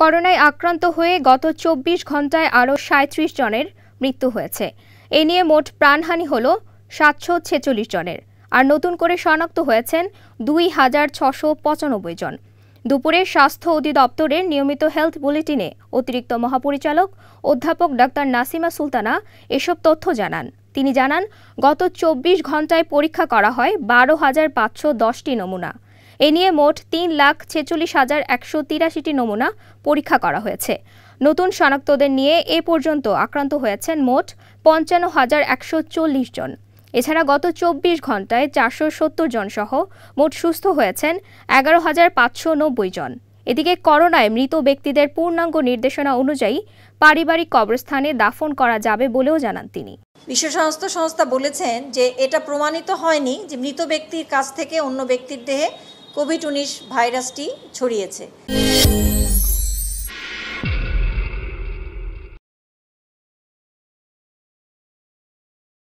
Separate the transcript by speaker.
Speaker 1: করোনায় আক্রান্ত হয়ে গত চব্বিশ ঘন্টায় আরও সাঁত্রিশ জনের মৃত্যু হয়েছে এ নিয়ে মোট প্রাণহানি হল সাতশো ছেচল্লিশ জনের আর নতুন করে শনাক্ত হয়েছেন দুই হাজার ছশো পঁচানব্বই জন দুপুরে স্বাস্থ্য অধিদপ্তরের নিয়মিত হেলথ বুলেটিনে অতিরিক্ত মহাপরিচালক অধ্যাপক ডাক্তার নাসিমা সুলতানা এসব তথ্য জানান তিনি জানান গত চব্বিশ ঘন্টায় পরীক্ষা করা হয় বারো হাজার পাঁচশো দশটি নমুনা এ নিয়ে মোট তিন লাখ ছেচল্লিশ হাজার একশো তিরাশিটি নমুনা পরীক্ষা করা হয়েছে নতুন শনাক্তদের নিয়ে এ পর্যন্ত আক্রান্ত হয়েছেন মোট পঞ্চান্ন হাজার একশো চল্লিশ জন এছাড়া গত চব্বিশ ঘন্টায় চারশো সত্তর জন সহ মোট সুস্থ হয়েছেন এগারো হাজার পাঁচশো নব্বই জন এদিকে করোনায় মৃত ব্যক্তিদের পূর্ণাঙ্গ নির্দেশনা অনুযায়ী পারিবারিক কবরস্থানে দাফন করা যাবে বলেও জানান তিনি বিশ্ব স্বাস্থ্য সংস্থা বলেছেন যে এটা প্রমাণিত হয়নি যে মৃত ব্যক্তির কাছ থেকে অন্য ব্যক্তির দেহে কোভিড উনিশ ভাইরাসটি ছড়িয়েছে